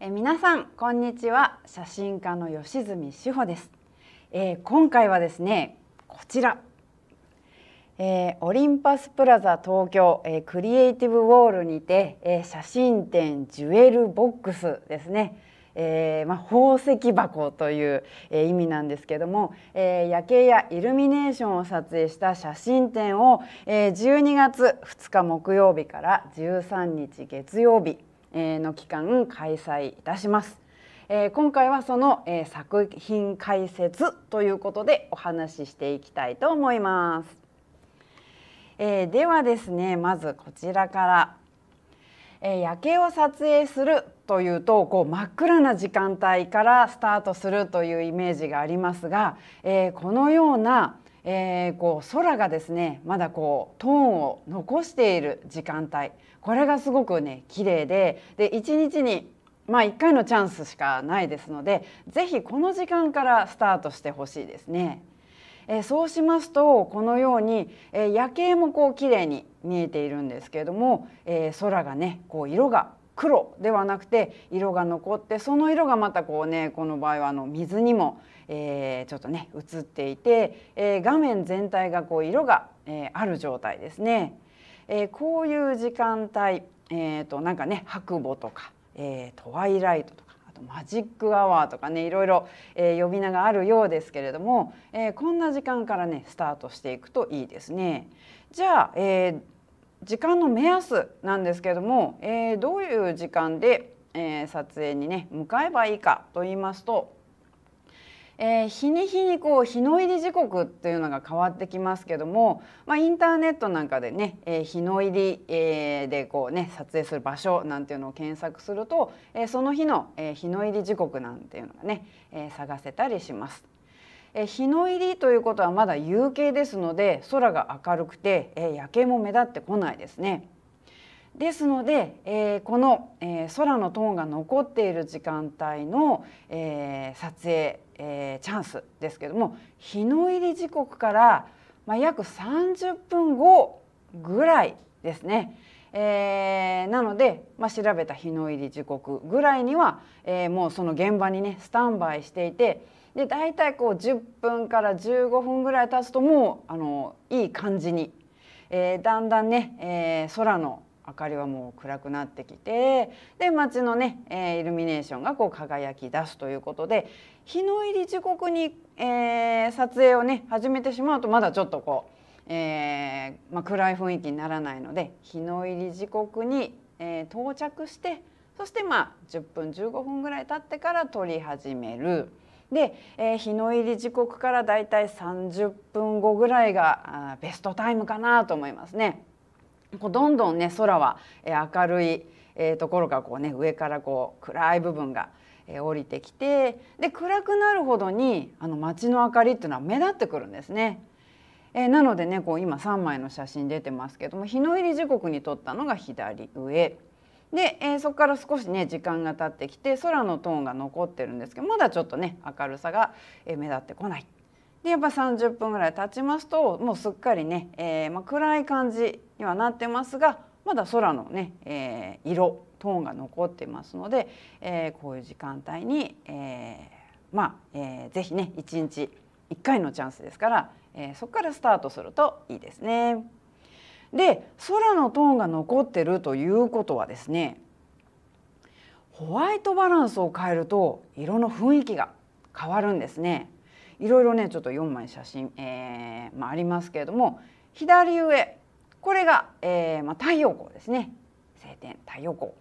え皆さんこんにちは写真家の吉住志保です、えー、今回はですねこちら、えー、オリンパスプラザ東京、えー、クリエイティブウォールにて、え写真展ジュエルボックスですねえまあ、宝石箱という、え意味なんですけども、え夜景やイルミネーションを撮影した写真展を、え12月2日木曜日から13日月曜日の期間開催いたします。え今回はその、え作品解説ということでお話ししていきたいと思います。えではですねまずこちらから、え夜景を撮影するというとこう真っ暗な時間帯からスタートするというイメージがありますが、えこのようなえー、こう空がですねまだこうトーンを残している時間帯これがすごくね綺麗でで1日にまあ1回のチャンスしかないですので是非この時間からスタートしてほしいですね。えそうしますとこのように、えー、夜景もこう綺麗に見えているんですけれども、えー、空がねこう色が黒ではなくて色が残ってその色がまたこうねこの場合はあの水にも、えー、ちょっとね映っていて、えー、画面全体がこう色が、えー、ある状態ですね。えー、こういう時間帯、えーと、なんかね白母とか、えー、トワイライトとかあとマジックアワーとかねいろいろ、えー、呼び名があるようですけれども、えー、こんな時間からねスタートしていくといいですね。じゃあ、えー、時間の目安なんですけれども、えー、どういう時間で、えー、撮影にね向かえばいいかと言いますとえー、日に日にこう日の入り時刻っていうのが変わってきますけども、まあ、インターネットなんかでね、えー、日の入り、えー、でこう、ね、撮影する場所なんていうのを検索すると、えー、その日の、えー、日の入り時刻なんていうのがね、えー、探せたりします。え日の入りということはまだ夕景ですので空が明るくて、え夜景も目立ってこないですね。ですので、えー、この、えー、空のトーンが残っている時間帯の、えー、撮影えー、チャンスですけども日の入り時刻から、まあ、約30分後ぐらいですね、えー、なので、まあ、調べた日の入り時刻ぐらいには、えー、もうその現場にねスタンバイしていてで大体こう10分から15分ぐらい経つともうあのいい感じに、えー、だんだんね、えー、空の明かりはもう暗くなってきてで街のね、えー、イルミネーションがこう輝き出すということで、日の入り時刻に、えー、撮影をね始めてしまうとまだちょっとこう、えーまあ、暗い雰囲気にならないので日の入り時刻に、えー、到着してそしてまあ10分15分ぐらい経ってから撮り始める。で、えー、日の入り時刻からだいたい30分後ぐらいがあベストタイムかなと思いますね。こうどんどんね空は、えー、明るい、えー、ところがこうね上からこう暗い部分が、え降りてきてで暗くなるほどにあの街の明かりっていうのは目立ってくるんですね。えー、なのでねこう今3枚の写真出てますけども日の入り時刻に撮ったのが左上で、えー、そこから少しね時間が経ってきて空のトーンが残ってるんですけどまだちょっとね明るさが目立ってこない。でやっぱ30分ぐらい経ちますともうすっかりね、えー、まあ、暗い感じにはなってますがまだ空のね、え色トーンが残ってますので、えー、こういう時間帯に、えー、まあ、えー、ぜひね一日一回のチャンスですから、えー、そこからスタートするといいですね。で空のトーンが残ってるということはですねホワイトバランスを変えると色の雰囲気が変わるんですね。いろいろねちょっと4枚写真、えーまあ、ありますけれども左上これが、えーまあ、太陽光ですね晴天太陽光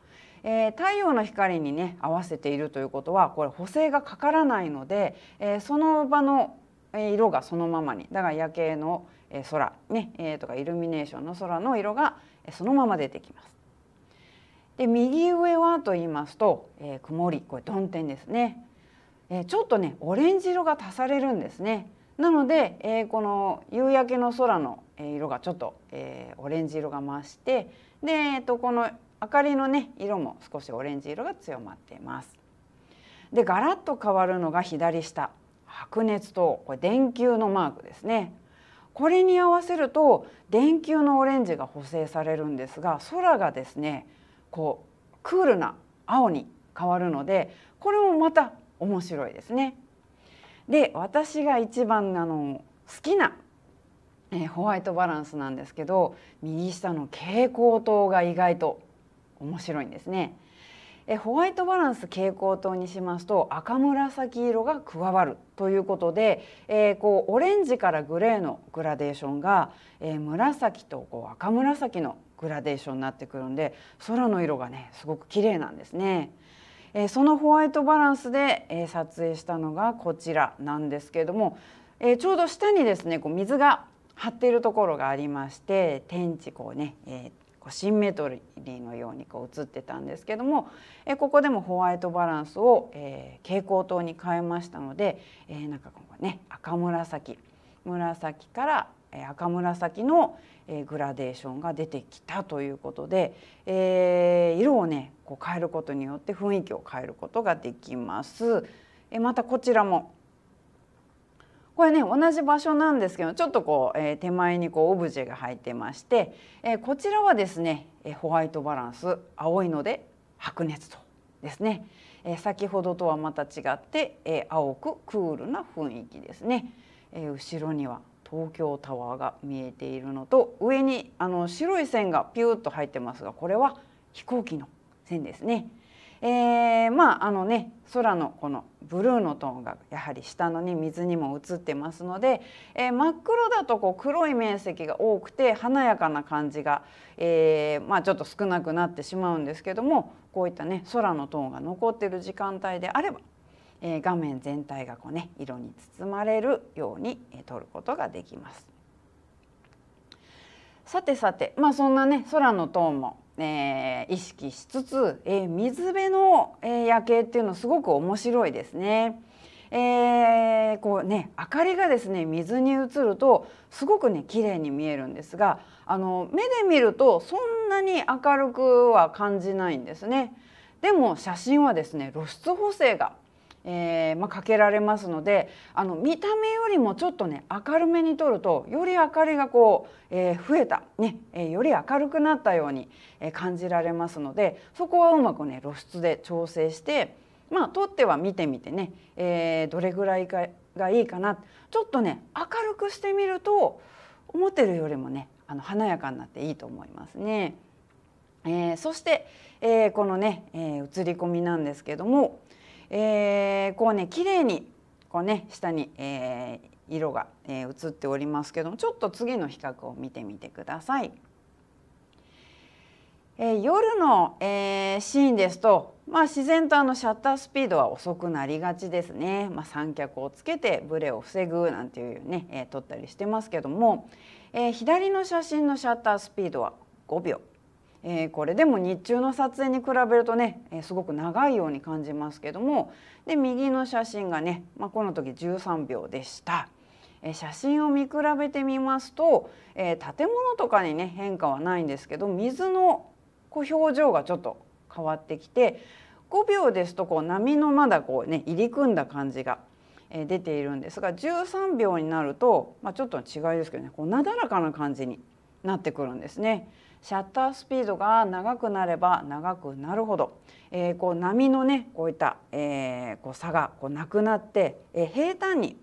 えー、太陽の光にね合わせているということはこれ補正がかからないので、えー、その場の色がそのままにだから夜景の空ね、えー、とかイルミネーションの空の色がそのまま出てきます。で右上はと言いますと、えー、曇りこれ曇天ですね、えー、ちょっとねオレンジ色が足されるんですねなので、えー、この夕焼けの空の色がちょっと、えー、オレンジ色が増してで、えー、とこの明かりのね色も少しオレンジ色が強まっています。でガラッと変わるのが左下白熱灯これ電球のマークですね。これに合わせると電球のオレンジが補正されるんですが空がですねこうクールな青に変わるのでこれもまた面白いですね。で私が一番あの好きな、えホワイトバランスなんですけど右下の蛍光灯が意外と面白いんですね。えホワイトバランス蛍光灯にしますと赤紫色が加わるということで、えー、こうオレンジからグレーのグラデーションが、えー、紫とこう赤紫のグラデーションになってくるんで空の色がねすごく綺麗なんですね。えー、そのホワイトバランスで、え撮影したのがこちらなんですけれども、えちょうど下にですねこう水が張っているところがありまして天地こうね、えー、こうシンメトリーのようにこう映ってたんですけども、えここでもホワイトバランスを、え蛍光灯に変えましたので、えなんかここね赤紫紫から赤紫のグラデーションが出てきたということで、えー、色をねこう変えることによって雰囲気を変えることができます。えまたこちらもこれね同じ場所なんですけどちょっとこう、えー、手前にこうオブジェが入ってまして、えー、こちらはですね、えー、ホワイトバランス青いので白熱とですね、えー、先ほどとはまた違って、えー、青くクールな雰囲気ですね、えー、後ろには東京タワーが見えているのと上にあの白い線がピューッと入ってますがこれは飛行機の線ですね、えー、まああのね空のこのブルーのトーンがやはり下のね水にも映ってますので、えー、真っ黒だとこう黒い面積が多くて華やかな感じが、えー、まあ、ちょっと少なくなってしまうんですけどもこういったね空のトーンが残ってる時間帯であれば、え画面全体がこうね色に包まれるように、え撮ることができます。さてさて、まあ、そんなね空のトーンもえー、意識しつつ、えー、水辺の、え夜景っていうのすごく面白いですね。えー、こうね明かりがですね水に映るとすごくね綺麗に見えるんですがあの目で見るとそんなに明るくは感じないんですね。でも写真はですね露出補正がえー、まあ、かけられますのであの見た目よりもちょっとね明るめに撮るとより明かりがこう、えー、増えた、ねえー、より明るくなったように、え感じられますのでそこはうまくね露出で調整して、まあ、撮っては見てみてね、えどれぐらいがいいかなちょっとね明るくしてみると思ってるよりもねあの華やかになっていいと思いますね。えそして、えこのね、え映り込みなんですけどもえー、こうね綺麗にこうね下に、えー、色が、えー、映っておりますけどもちょっと次の比較を見てみてください。えー、夜の、えー、シーンですと、まあ、自然とあのシャッタースピードは遅くなりがちですね、まあ、三脚をつけてブレを防ぐなんていうね、えー、撮ったりしてますけども、えー、左の写真のシャッタースピードは5秒えー、これでも日中の撮影に比べるとね、えー、すごく長いように感じますけどもで右の写真がね、まあ、この時13秒でした。え写真を見比べてみますと、え建物とかにね変化はないんですけど水のこう表情がちょっと変わってきて5秒ですとこう波のまだこうね入り組んだ感じが出ているんですが13秒になると、まあ、ちょっと違いですけどねこうなだらかな感じになってくるんですね。シャッタースピードが長くなれば長くなるほど、えー、こう波のねこういった、えー、こう差がこうなくなって、えー、平坦に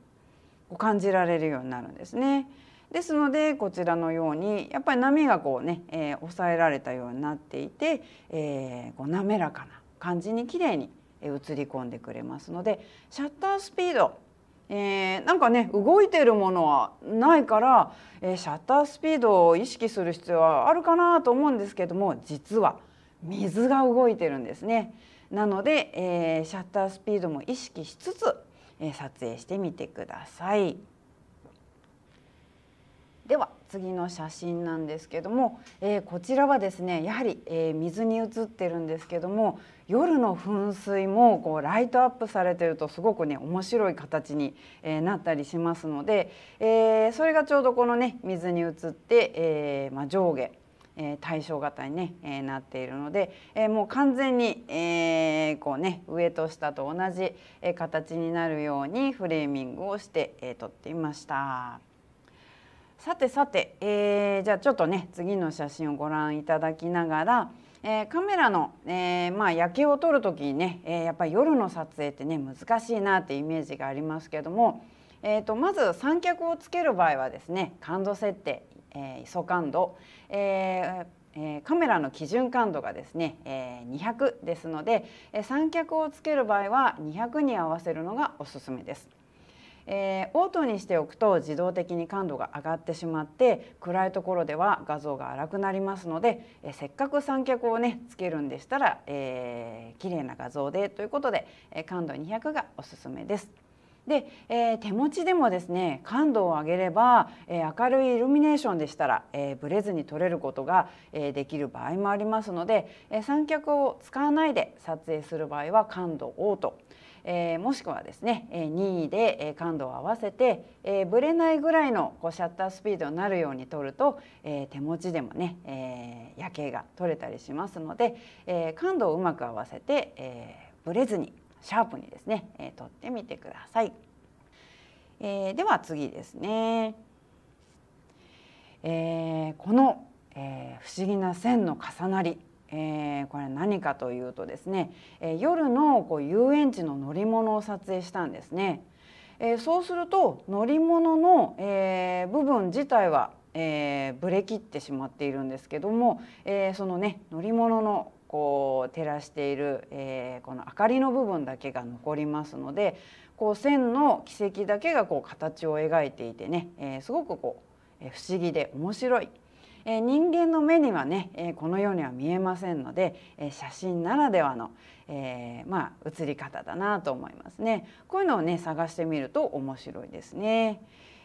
こう感じられるようになるんですね。ですのでこちらのようにやっぱり波がこうね、えー、抑えられたようになっていて、えー、こう滑らかな感じにきれいに映り込んでくれますのでシャッタースピードえー、なんかね動いてるものはないから、えー、シャッタースピードを意識する必要はあるかなと思うんですけども実は水が動いてるんですね。なので、えー、シャッタースピードも意識しつつ、え撮影してみてください。次の写真なんですけども、えー、こちらはですねやはり、えー、水に映ってるんですけども夜の噴水もこうライトアップされてるとすごくね面白い形に、えー、なったりしますので、えそれがちょうどこのね水に映って、えまあ、上下え対象型にね、えなっているので、えもう完全に、えこうね、上と下と同じ、え形になるようにフレーミングをして、えー、撮っていました。さてさて、えー、じゃあちょっとね次の写真をご覧いただきながら、えー、カメラの、えー、まあ、夜景を撮る時にね、えやっぱり夜の撮影ってね難しいなってイメージがありますけども、えーと、まず三脚をつける場合はですね感度設定、え ISO 感度、ええカメラの基準感度がですね、え200ですので、え三脚をつける場合は200に合わせるのがおすすめです。えー、オートにしておくと自動的に感度が上がってしまって暗いところでは画像が荒くなりますので、えー、せっかく三脚をねつけるんでしたら、えー、綺麗な画像でということで、えー、感度200がおすすめです。で、えー、手持ちでもですね感度を上げれば、えー、明るいイルミネーションでしたら、えー、ブレずに撮れることが、えー、できる場合もありますので、えー、三脚を使わないで撮影する場合は感度オート。えー、もしくはですね、え任意で、え感度を合わせて、えー、ブレないぐらいのこうシャッタースピードになるように撮ると、えー、手持ちでもね、えー、夜景が撮れたりしますので、えー、感度をうまく合わせて、えー、ブレずにシャープにですね、えー、撮ってみてください。えー、では次ですね、えー、この、えー、不思議な線の重なりえー、これ何かというとですね、えー、夜のこう遊園地の乗り物を撮影したんですね、えー、そうすると乗り物の、え部分自体は、えブレ切ってしまっているんですけども、えそのね乗り物のこう照らしている、えこの明かりの部分だけが残りますのでこう線の軌跡だけがこう形を描いていてね、えすごくこう不思議で面白いえ人間の目にはね、えこのようには見えませんので、え写真ならではの、えまあ、写り方だなと思いますね。こういうのをね探してみると面白いですね。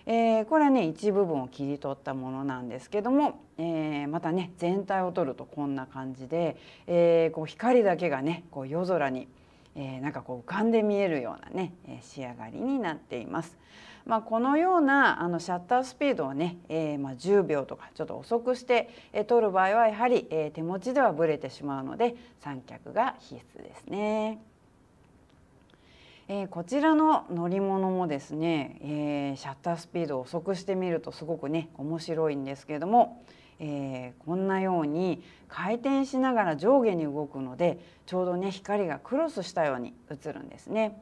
えー、これはね一部分を切り取ったものなんですけども、えー、またね全体を撮るとこんな感じで、えー、こう光だけがねこう夜空に、えなんかこう浮かんで見えるようなね仕上がりになっています。まあ、このようなあのシャッタースピードをね、えー、まあ10秒とかちょっと遅くして、えー、撮る場合はやはり、えー、手持ちではブレてしまうので三脚が必須ですね。えー、こちらの乗り物もですね、えー、シャッタースピードを遅くしてみるとすごくね面白いんですけれども、えー、こんなように回転しながら上下に動くのでちょうどね光がクロスしたように映るんですね。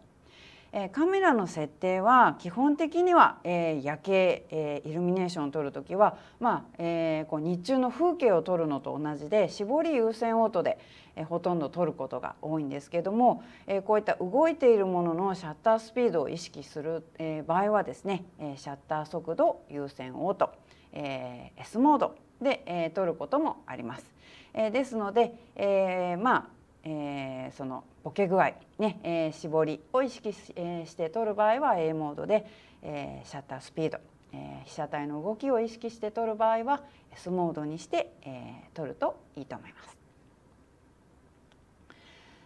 えカメラの設定は基本的には、え夜景、えイルミネーションを撮る時は、まあえこう日中の風景を撮るのと同じで絞り優先オートで、えほとんど撮ることが多いんですけども、えこういった動いているもののシャッタースピードを意識する、え場合はですね、えシャッター速度優先オート、え S モードで、え撮ることもあります。えですので、えまあえー、そのボケ具合、ねえー、絞りを意識し,、えー、して撮る場合は A モードで、えー、シャッタースピード、えー、被写体の動きを意識して撮る場合は S モードにして、えー、るといいと思います。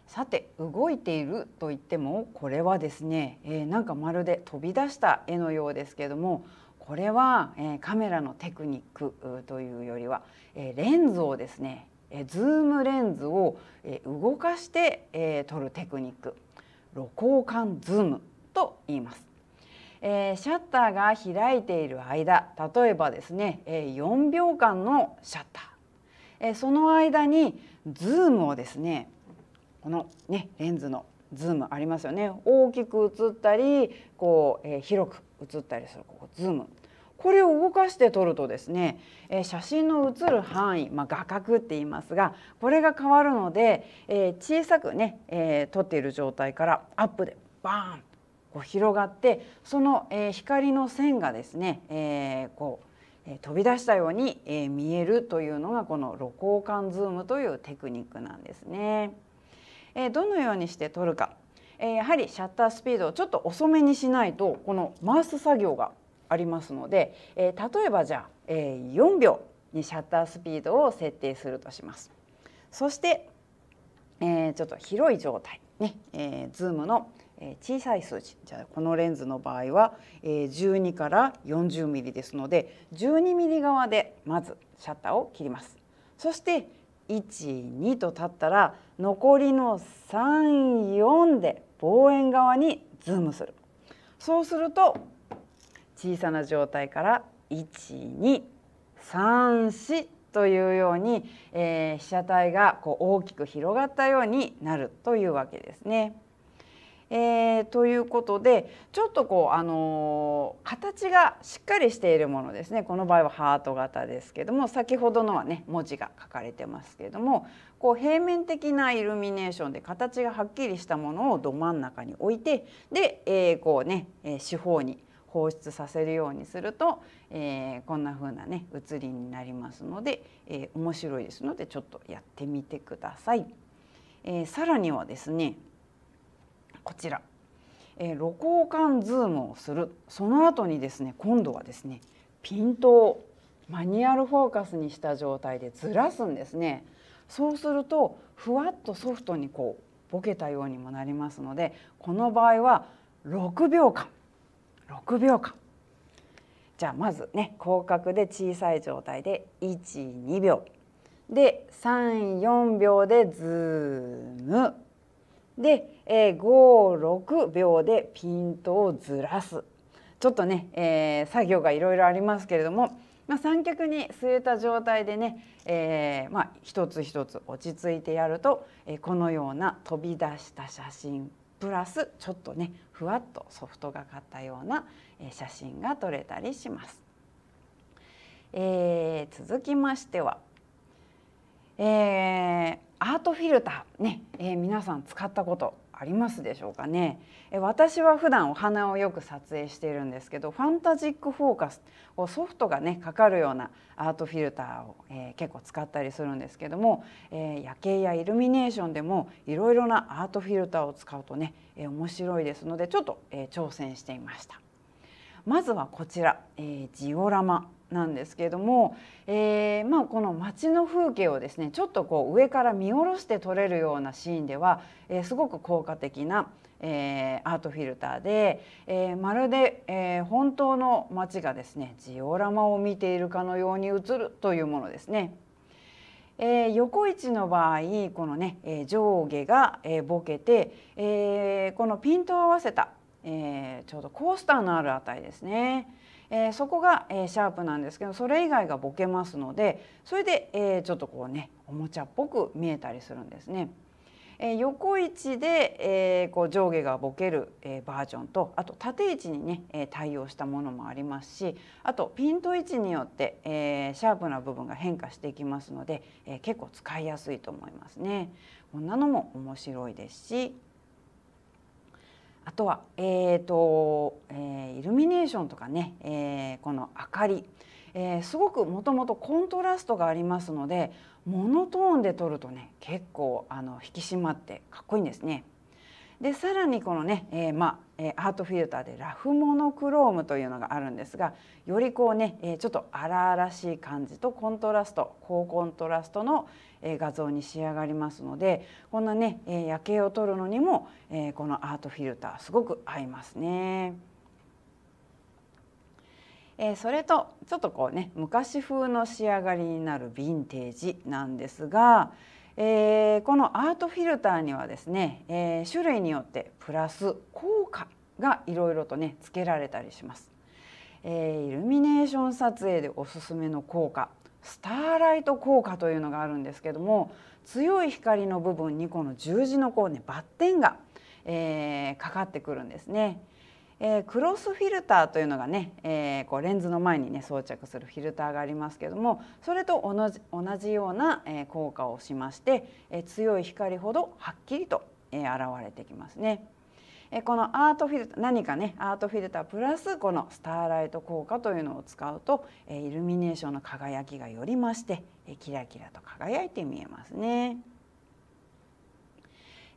さて動いていると言ってもこれはですね、えー、なんかまるで飛び出した絵のようですけどもこれは、えー、カメラのテクニックというよりは、えー、レンズをですねえズームレンズを、え動かして、え撮るテクニック露光管ズームと言います、えシャッターが開いている間例えばですね、え4秒間のシャッター、えその間にズームをですねこの、ね、レンズのズームありますよね大きく映ったりこう、え広く映ったりするここズームこれを動かして撮るとですね、え写真の写る範囲、まあ、画角って言いますがこれが変わるので、え小さくね、え撮っている状態からアップでバーンとこう広がってその、え光の線がですね、えこう飛び出したように見えるというのがこの露光管ズームというテクニックなんですね。どのようにして撮るかやはりシャッタースピードをちょっと遅めにしないとこの回す作業がありますので、えー、例えばじゃあ、えー、4秒にシャッタースピードを設定するとします。そして、えー、ちょっと広い状態ね、えー、ズームの小さい数字じゃあこのレンズの場合は12から40ミリですので12ミリ側でまずシャッターを切りますそして12と立ったら残りの34で望遠側にズームするそうすると小さな状態から1234というように、えー、被写体がこう大きく広がったようになるというわけですね。えー、ということでちょっとこう、あのー、形がしっかりしているものですねこの場合はハート型ですけども先ほどのはね文字が書かれてますけどもこう平面的なイルミネーションで形がはっきりしたものをど真ん中に置いてで、えー、こうねえ四方に放出させるようにすると、えー、こんな風なね写りになりますので、えー、面白いですのでちょっとやってみてください。えー、さらにはですねこちら、え露光管ズームをするその後にですね今度はですねピントをマニュアルフォーカスにした状態でずらすんですね。そうするとふわっとソフトにこうボケたようにもなりますのでこの場合は6秒間6秒間じゃあまずね広角で小さい状態で12秒で34秒でズームで、え56秒でピントをずらすちょっとね、えー、作業がいろいろありますけれども、まあ、三脚に据えた状態でね、えーまあ、一つ一つ落ち着いてやると、えー、このような飛び出した写真プラスちょっとねふわっとソフトがかったような写真が撮れたりします。えー、続きましては、えー、アートフィルターね、えー、皆さん使ったことありますでしょうかねえ私は普段お花をよく撮影しているんですけどファンタジックフォーカスをソフトがねかかるようなアートフィルターを、えー、結構使ったりするんですけども、えー、夜景やイルミネーションでもいろいろなアートフィルターを使うとね、えー、面白いですのでちょっと、え挑戦してみました。まずはこちら、えジオラマなんですけれども、えー、まあ、この街の風景をですねちょっとこう上から見下ろして撮れるようなシーンでは、えー、すごく効果的な、えー、アートフィルターで、えまるで、え本当の街がですねジオラマを見ているかのように映るというものですね。えー、横位置の場合このね、えー、上下が、えー、ボケて、えー、このピントを合わせた、えー、ちょうどコースターのある値ですね、えー、そこが、えー、シャープなんですけどそれ以外がボケますのでそれで、えー、ちょっとこうねおもちゃっぽく見えたりするんですね。えー、横位置で、えー、こう上下がボケる、えー、バージョンとあと縦位置にね、えー、対応したものもありますしあとピント位置によって、えー、シャープな部分が変化していきますので、えー、結構使いやすいと思いますね。こんなのも面白いですしあとは、えーとえー、イルミネーションとかね、えー、この明かり、えー、すごくもともとコントラストがありますのでモノトーンで撮るとね結構あの引き締まってかっこいいんですね。でさらにこのね、えー、まあアートフィルターでラフモノクロームというのがあるんですがよりこうねちょっと荒々しい感じとコントラスト高コントラストの画像に仕上がりますのでこんなね夜景を撮るのにもこのアートフィルターすごく合いますね。えそれとちょっとこうね昔風の仕上がりになるヴィンテージなんですが、えー、このアートフィルターにはですね、えー、種類によってプラス効果がいろいろとねつけられたりします、えー、イルミネーション撮影でおすすめの効果スターライト効果というのがあるんですけども強い光の部分にこの十字のこうねバッテンが、えー、かかってくるんですね。えー、クロスフィルターというのがね、えー、こうレンズの前にね装着するフィルターがありますけどもそれと同じ同じような、えー、効果をしまして、え強い光ほどはっきりと、え現れてきますね。このアートフィルター何かねアートフィルタープラスこのスターライト効果というのを使うと、イルミネーションの輝きがより増して、キラキラと輝いて見えますね。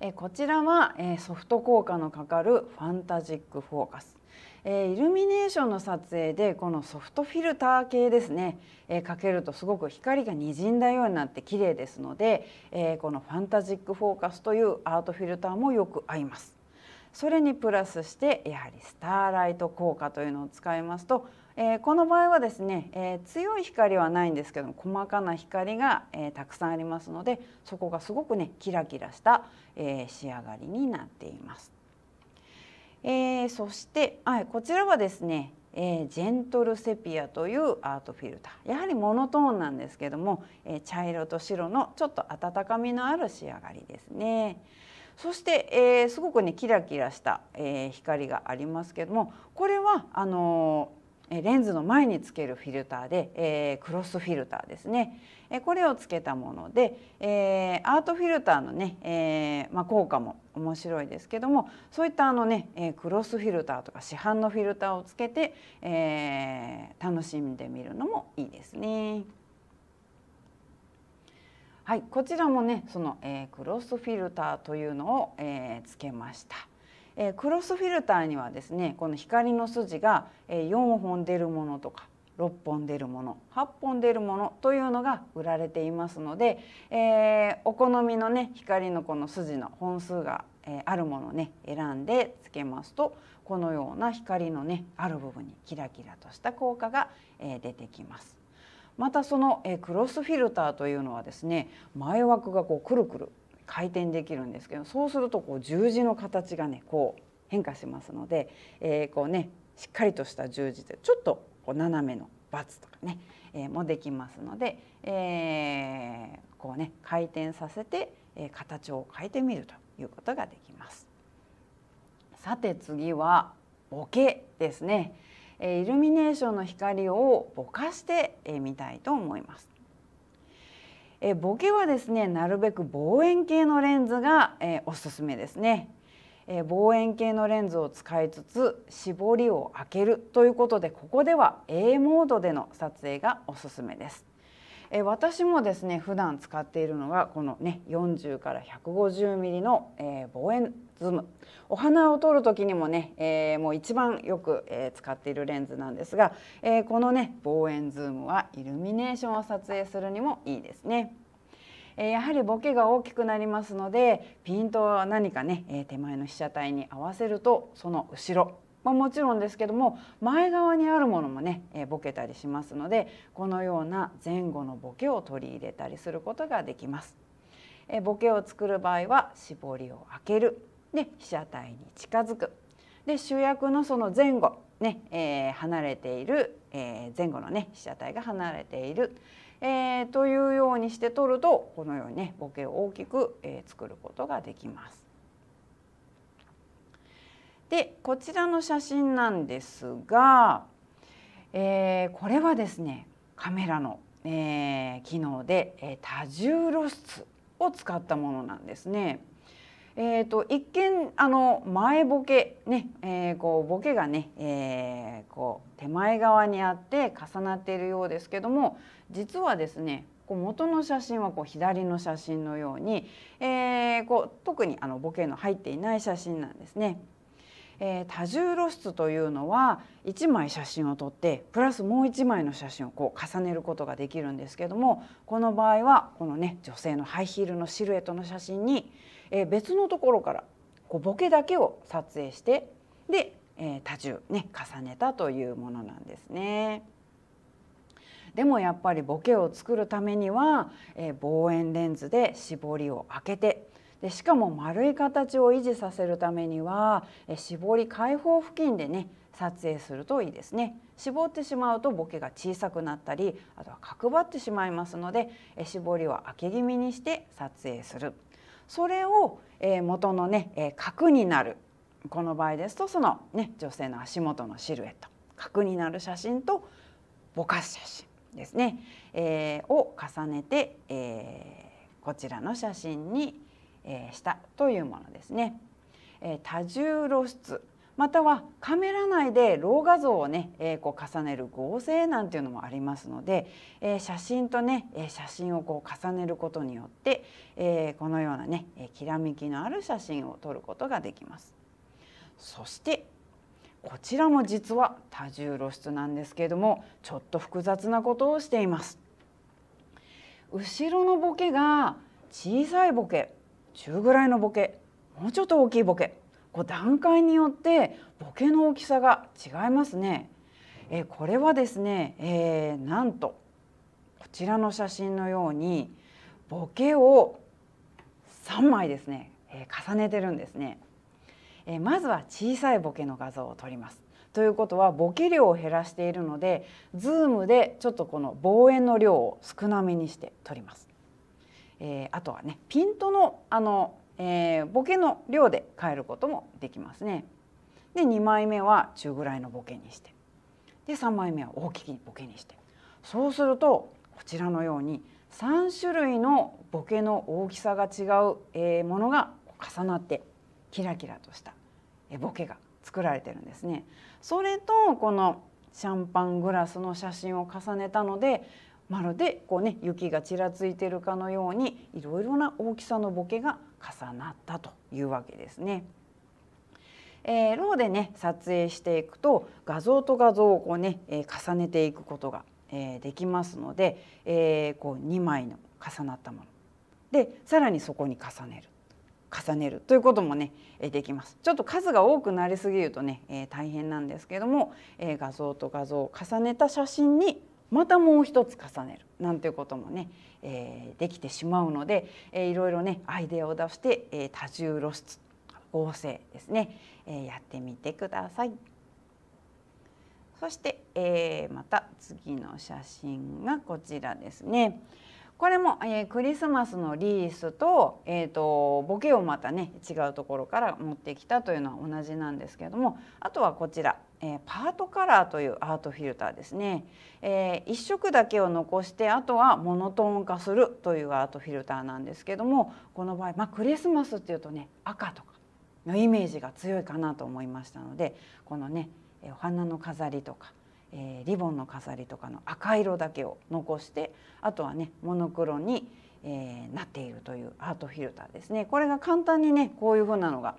えこちらは、えソフト効果のかかるファンタジックフォーカス、えイルミネーションの撮影でこのソフトフィルター系ですね、えかけるとすごく光がにじんだようになって綺麗ですので、えこのファンタジックフォーカスというアートフィルターもよく合います。それにプラスしてやはりスターライト効果というのを使いますとえー、この場合はですね、えー、強い光はないんですけども細かな光が、えー、たくさんありますのでそこがすごくねキラキラした、え仕上がりになっています。えそして、はい、こちらはですね、えジェントルセピアというアートフィルターやはりモノトーンなんですけども、え茶色と白のちょっと温かみのある仕上がりですね。そして、えー、すごくねキラキラした、え光がありますけどもこれはあのーレンズの前につけるフィルターで、えー、クロスフィルターですね、えこれをつけたもので、えー、アートフィルターのね、えー、まあ、効果も面白いですけどもそういったあのね、えクロスフィルターとか市販のフィルターをつけて、え楽しんでみるのもいいですね。はい、こちらもねその、えクロスフィルターというのを、えつけました。えクロスフィルターにはですねこの光の筋が4本出るものとか6本出るもの8本出るものというのが売られていますので、えー、お好みのね光のこの筋の本数が、えあるものをね選んでつけますとこのような光のねある部分にキラキラとした効果が、え出てきます。またその、えクロスフィルターというのはですね前枠がこうくるくる回転できるんですけどそうするとこう十字の形がねこう変化しますので、えー、こうねしっかりとした十字でちょっとこう斜めのバツとかね、えー、もできますので、えー、こうね回転させて、え形を変えてみるということができます。さて次はボケですね。えイルミネーションの光をぼかしてみたいと思います。えボケはですねなるべく望遠鏡のレンズが、えおすすめですね、え望遠鏡のレンズを使いつつ絞りを開けるということでここでは A モードでの撮影がおすすめですえ私もですね普段使っているのがこのね40から1 5 0ミリの、え望遠ズームお花を撮る時にもね、えー、もう一番よく、えー、使っているレンズなんですが、えー、このね望遠ズームはイルミネーションを撮影するにもいいですね。えやはりボケが大きくなりますのでピントは何かね、え手前の被写体に合わせるとその後ろまあ、もちろんですけども前側にあるものもね、えボケたりしますのでこのような前後のボケを取り入れたりすることができます。えボケを作る場合は絞りを開けるで被写体に近づくで主役のその前後ね、えー、離れている、えー、前後のね被写体が離れている、えー、というようにして撮るとこのようにねボケを大きく、えー、作ることができます。でこちらの写真なんですが、えー、これはですねカメラの、えー、機能で、えー、多重露出を使ったものなんですね。えーと、一見あの前ボケね、えー、こうボケがね、えー、こう手前側にあって重なっているようですけども実はですねこう元の写真はこう左の写真のように、えー、こう特にあのボケの入っていない写真なんですね。えー、多重露出というのは1枚写真を撮ってプラスもう1枚の写真をこう重ねることができるんですけどもこの場合はこのね女性のハイヒールのシルエットの写真にえ別のところからこうボケだけを撮影してで、え多重ね重ねたというものなんですね。でもやっぱりボケを作るためには、え望遠レンズで絞りを開けてでしかも丸い形を維持させるためには、え絞り開放付近でね撮影するといいですね絞ってしまうとボケが小さくなったりあとは角張ってしまいますのでえ絞りは開け気味にして撮影するそれを、えー、元のね、えー、角になるこの場合ですとその、ね、女性の足元のシルエット角になる写真とぼかす写真ですね、えー、を重ねて、えー、こちらの写真に、えー、したというものですね。えー、多重露出またはカメラ内でロー画像をね、えー、こう重ねる合成なんていうのもありますので、えー、写真とね、えー、写真をこう重ねることによって、えー、このようなね、えー、きらめきのある写真を撮ることができます。そしてこちらも実は多重露出なんですけれどもちょっと複雑なことをしています。後ろのボケが小さいボケ中ぐらいのボケもうちょっと大きいボケこう段階によってボケの大きさが違いますね。えー、これはですね、えー、なんとこちらの写真のようにボケを3枚ですね、えー、重ねてるんですね、えまずは小さいボケの画像を撮りますということはボケ量を減らしているのでズームでちょっとこの望遠の量を少なめにして撮ります、えあとはねピントのあのえー、ボケの量で変えることもできますね。で2枚目は中ぐらいのボケにしてで3枚目は大きいボケにしてそうするとこちらのように3種類のボケの大きさが違う、えー、ものが重なってキラキラとしたボケが作られてるんですね。それとこのシャンパングラスの写真を重ねたのでまるでこうね雪がちらついてるかのようにいろいろな大きさのボケが重なったというわけですね。えー、ローでね撮影していくと画像と画像をこうね、えー、重ねていくことが、えー、できますので、えー、こう2枚の重なったものでさらにそこに重ねる重ねるということもね、えー、できますちょっと数が多くなりすぎるとね、えー、大変なんですけども、えー、画像と画像を重ねた写真にまたもう一つ重ねるなんていうこともね、えー、できてしまうので、えー、いろいろねアイデアを出して、えー、多重露出合成ですね、えー、やってみてください。そして、えー、また次の写真がこちらですね。これも、えー、クリスマスのリースと,、えーと、とボケをまたね違うところから持ってきたというのは同じなんですけれどもあとはこちらえパートカラーというアートフィルターですね、えー、1色だけを残してあとはモノトーン化するというアートフィルターなんですけどもこの場合、まあ、クリスマスっていうとね赤とかのイメージが強いかなと思いましたのでこのねお花の飾りとか、えー、リボンの飾りとかの赤色だけを残してあとはねモノクロに、えなっているというアートフィルターですね。これが簡単にねこういう風なのが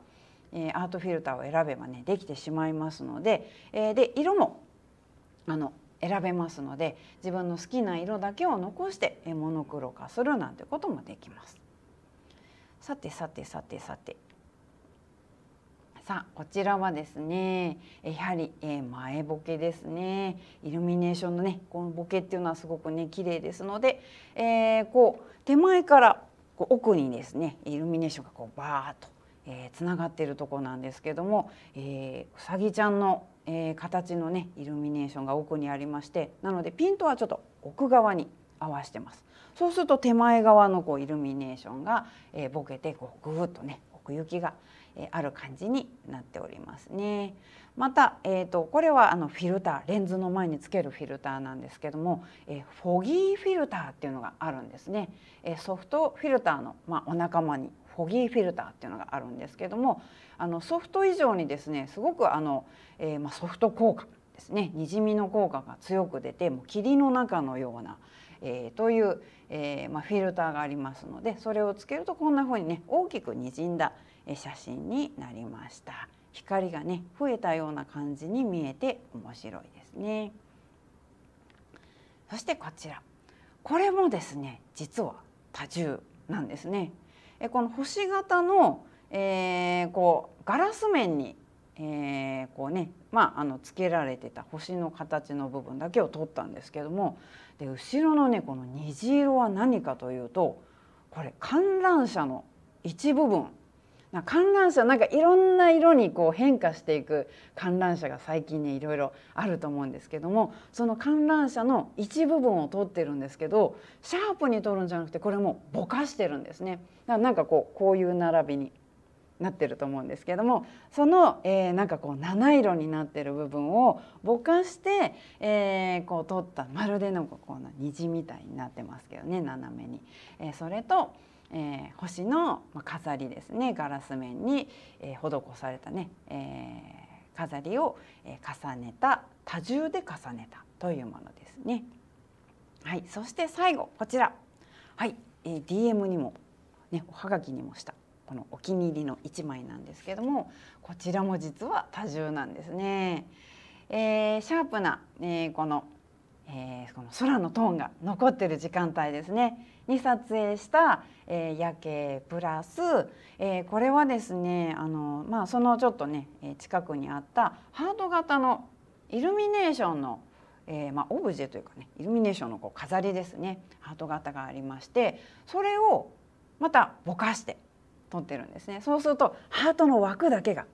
えアートフィルターを選べばねできてしまいますので,、えで色もあの選べますので自分の好きな色だけを残してモノクロ化するなんてこともできます。さてさてさてさてさあこちらはですねやはり前ボケですねイルミネーションのねこのボケっていうのはすごくね綺麗ですので、えー、こう手前からこう奥にですねイルミネーションがこうバーッとえー、つながっているとこなんですけども、えー、うさぎちゃんの、えー、形のねイルミネーションが奥にありましてなのでピントはちょっと奥側に合わせてますそうすると手前側のこうイルミネーションが、えー、ボケてこうグーッとね奥行きが、えー、ある感じになっておりますね。また、えーと、これはあのフィルターレンズの前につけるフィルターなんですけども、えー、フォギーフィルターっていうのがあるんですね。えソフトフィルターの、まあ、お仲間にフォギーフィルターっていうのがあるんですけどもあのソフト以上にですねすごくあの、えー、まあ、ソフト効果ですねにじみの効果が強く出てもう霧の中のような、えー、という、えー、まあ、フィルターがありますのでそれをつけるとこんな風にね大きくにじんだ写真になりました。光がね増えたような感じに見えて面白いですね。そしてこちらこれもですね実は多重なんですね。この星型の、えー、こうガラス面に、えー、こうねまあ、あのつけられてた星の形の部分だけを取ったんですけどもで後ろのねこの虹色は何かというとこれ観覧車の一部分観覧車なんかいろんな色にこう変化していく観覧車が最近ねいろいろあると思うんですけどもその観覧車の一部分を取ってるんですけどシャープに撮るんじゃなくてこれもぼかしてるんですね。だからなんかこうこういう並びになってると思うんですけどもその、えー、なんかこう七色になってる部分をぼかして、えー、こう取ったまるでなんかこう虹みたいになってますけどね斜めに。えー、それとえー、星の飾りですねガラス面に、えー、施されたね、えー、飾りを、えー、重ねた多重で重ねたというものですね。はい、そして最後こちら、はいえー、DM にも、ね、おはがきにもしたこのお気に入りの1枚なんですけどもこちらも実は多重なんですね。えー、シャープな、えー、このえー、この空のトーンが残ってる時間帯ですねに撮影した、えー、夜景プラス、えー、これはですねあの、まあ、そのちょっとね近くにあったハート型のイルミネーションの、えーまあ、オブジェというかねイルミネーションのこう飾りですねハート型がありましてそれをまたぼかして撮ってるんですね。そうするとハートの枠だけが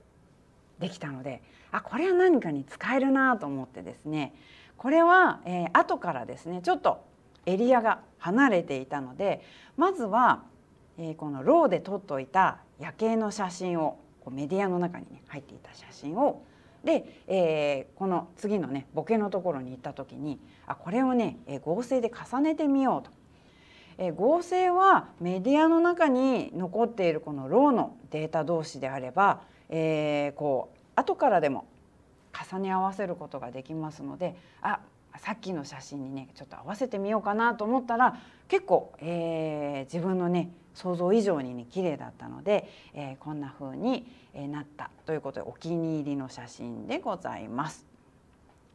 できたのであこれは何かに使えるなと思ってですねこれは、えー、後からですねちょっとエリアが離れていたのでまずは、えー、このローで撮っておいた夜景の写真をこうメディアの中に、ね、入っていた写真をで、えー、この次のねボケのところに行った時にあこれをね、えー、合成で重ねてみようと。え合成はメディアの中に残っているこのローのデータ同士であれば、えー、こう後からでも重ね合わせることができますのであさっきの写真にねちょっと合わせてみようかなと思ったら結構、えー、自分のね想像以上にね綺麗だったので、えー、こんな風になったということでお気に入りの写真でございます。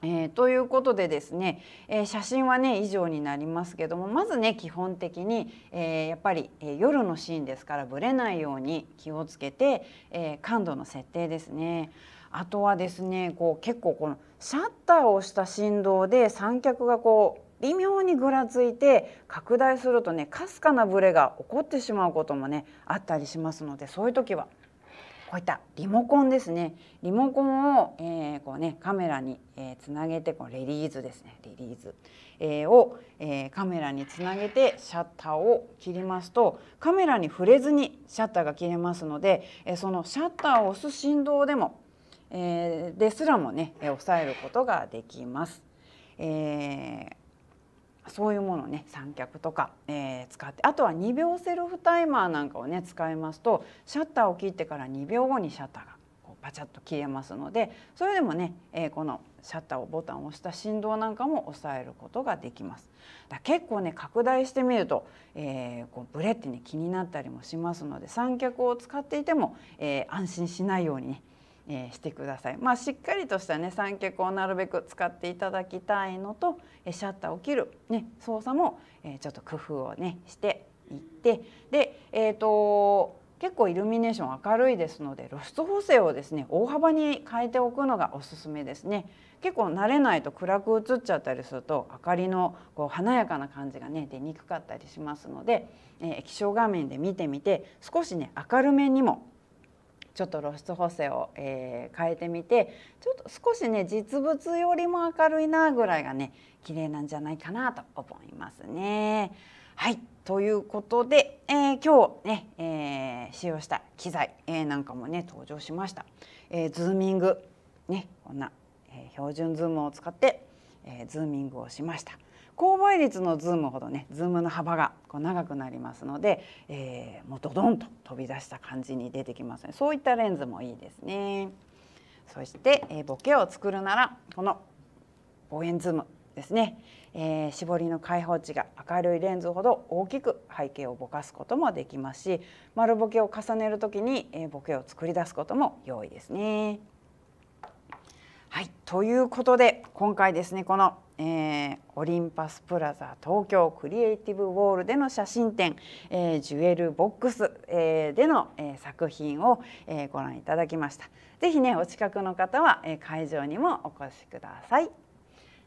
えー、ということでですね、えー、写真はね以上になりますけどもまずね基本的に、えー、やっぱり、え夜のシーンですからぶれないように気をつけて、え感度の設定ですね。あとはですねこう結構このシャッターを押した振動で三脚がこう微妙にぐらついて拡大するとねかすかなブレが起こってしまうこともねあったりしますのでそういう時はこういったリモコンですねリモコンを、えー、こうね、カメラに、えー、つなげてこうレリーズですねリリーズ、えー、を、えカメラにつなげてシャッターを切りますとカメラに触れずにシャッターが切れますので、えそのシャッターを押す振動でもえー、ですらもね抑えることができます。えーそういうものね三脚とか、えー、使ってあとは2秒セルフタイマーなんかをね使いますとシャッターを切ってから2秒後にシャッターがパチャッと消えますのでそれでもね、えー、このシャッターをボタンを押した振動なんかも抑えることができます。だ結構ね拡大してみると、えー、こうブレってね気になったりもしますので三脚を使っていても、えー、安心しないようにねえー、してください。まあ、しっかりとしたね三脚をなるべく使っていただきたいのと、えシャッターを切る、ね、操作も、えー、ちょっと工夫をねしていってで、えーと、結構イルミネーション明るいですので露出補正をですね大幅に変えておくのがおすすめですね結構慣れないと暗く映っちゃったりすると明かりのこう華やかな感じがね出にくかったりしますので、え液晶画面で見てみて少しね明るめにもちょっと露出補正を、えー、変えてみてちょっと少しね実物よりも明るいなぐらいがね綺麗なんじゃないかなと思いますね。はいということで、えー、今日ね、えー、使用した機材、えー、なんかもね登場しました。えー、ズーミングねこんな、えー、標準ズームを使って、えー、ズーミングをしました。高倍率のズームほどねズームの幅がこう長くなりますので、えー、もうドドンと飛び出した感じに出てきますの、ね、でそういったレンズもいいですね。そして、えー、ボケを作るならこの望遠ズームですね、えー、絞りの開放値が明るいレンズほど大きく背景をぼかすこともできますし丸ボケを重ねるときに、えー、ボケを作り出すことも容易ですね。はいということで今回ですねこのえー、オリンパスプラザ東京クリエイティブウォールでの写真展、えー、ジュエルボックス、えー、での、えー、作品を、えー、ご覧いただきました。ぜひねお近くの方は、えー、会場にもお越しください。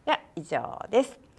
では以上です。